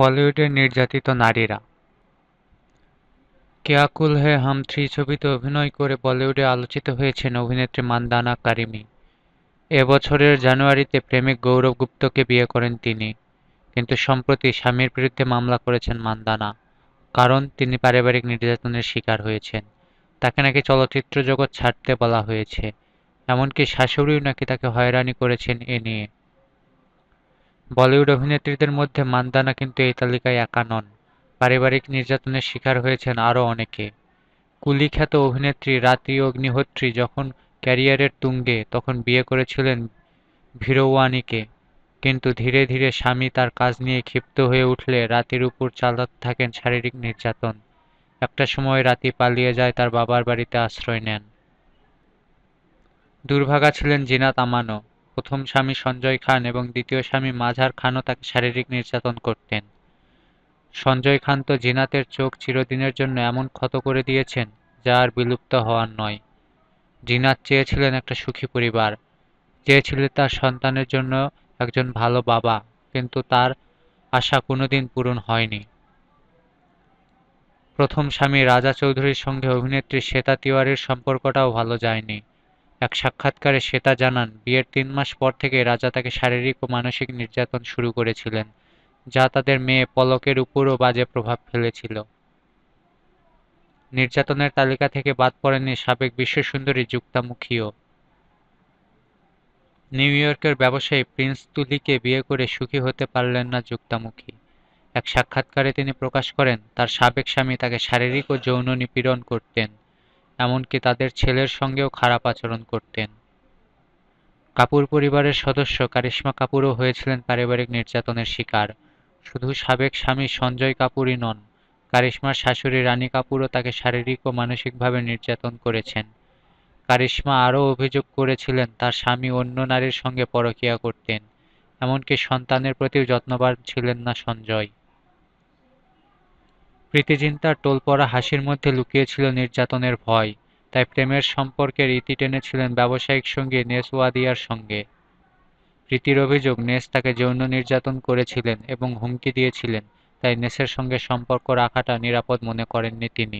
বলিউডের নির্যাতিত নারীরা কেয়া কুল হে হাম থ্রি ছবিতে অভিনয় করে বলিউডে আলোচিত হয়েছেন অভিনেত্রী মান্দানা কারিমি এবছরের জানুয়ারিতে প্রেমিক গৌরব গুপ্তকে বিয়ে করেন তিনি কিন্তু সম্প্রতি স্বামীর বিরুদ্ধে মামলা করেছেন মান্দানা কারণ তিনি পারিবারিক নির্যাতনের শিকার হয়েছেন তাকে নাকি চলচ্চিত্র জগৎ ছাড়তে বলা হয়েছে এমনকি শাশুড়িও নাকি তাকে হয়রানি করেছেন এ নিয়ে বলিউড অভিনেত্রীদের মধ্যে মান্দানা কিন্তু এই তালিকায় একা নন পারিবারিক নির্যাতনের শিকার হয়েছেন আরও অনেকে কুলি খ্যাত অভিনেত্রী রাতি অগ্নিহোত্রী যখন ক্যারিয়ারের তুঙ্গে তখন বিয়ে করেছিলেন ভিরোয়ানিকে কিন্তু ধীরে ধীরে স্বামী তার কাজ নিয়ে ক্ষিপ্ত হয়ে উঠলে রাতির উপর চালাতে থাকেন শারীরিক নির্যাতন একটা সময় রাতি পালিয়ে যায় তার বাবার বাড়িতে আশ্রয় নেন দুর্ভাগা ছিলেন জিনাত আমানো প্রথম স্বামী সঞ্জয় খান এবং দ্বিতীয় স্বামী মাঝার খানও তাকে শারীরিক নির্যাতন করতেন সঞ্জয় খান তো জিনাতের চোখ চিরদিনের জন্য এমন ক্ষত করে দিয়েছেন যা আর বিলুপ্ত হওয়ার নয় জিনাত চেয়েছিলেন একটা সুখী পরিবার চেয়েছিলেন তার সন্তানের জন্য একজন ভালো বাবা কিন্তু তার আশা কোনোদিন পূরণ হয়নি প্রথম স্বামী রাজা চৌধুরীর সঙ্গে অভিনেত্রী শ্বেতা তিওয়ারির সম্পর্কটাও ভালো যায়নি এক সাক্ষাৎকারে শ্বেতা জানান বিয়ের তিন মাস পর থেকে রাজা তাকে শারীরিক ও মানসিক নির্যাতন শুরু করেছিলেন যা তাদের মেয়ে পলকের উপরও বাজে প্রভাব ফেলেছিল নির্যাতনের তালিকা থেকে বাদ পড়েনি সাবেক বিশ্ব সুন্দরী যুক্তামুখীও নিউ ইয়র্কের ব্যবসায়ী প্রিন্স তুলিকে বিয়ে করে সুখী হতে পারলেন না যুক্তামুখী এক সাক্ষাৎকারে তিনি প্রকাশ করেন তার সাবেক স্বামী তাকে শারীরিক ও যৌন নিপীড়ন করতেন এমনকি তাদের ছেলের সঙ্গেও খারাপ আচরণ করতেন কাপুর পরিবারের সদস্য কারিশ্মা কাপুরও হয়েছিলেন পারিবারিক নির্যাতনের শিকার শুধু সাবেক স্বামী সঞ্জয় কাপুরই নন কারিশ্মার শাশুড়ি রানী কাপুরও তাকে শারীরিক ও মানসিকভাবে নির্যাতন করেছেন কারিশ্মা আরও অভিযোগ করেছিলেন তার স্বামী অন্য নারীর সঙ্গে পরকিয়া করতেন এমনকি সন্তানের প্রতিও যত্নবান ছিলেন না সঞ্জয় প্রীতিজিন্তার পড়া হাসির মধ্যে লুকিয়েছিল নির্যাতনের ভয় তাই প্রেমের সম্পর্কের ইতি টেনেছিলেন ব্যবসায়িক সঙ্গী নেস ওয়াদিয়ার সঙ্গে প্রীতির অভিযোগ নেস তাকে যৌন নির্যাতন করেছিলেন এবং হুমকি দিয়েছিলেন তাই নেসের সঙ্গে সম্পর্ক রাখাটা নিরাপদ মনে করেননি তিনি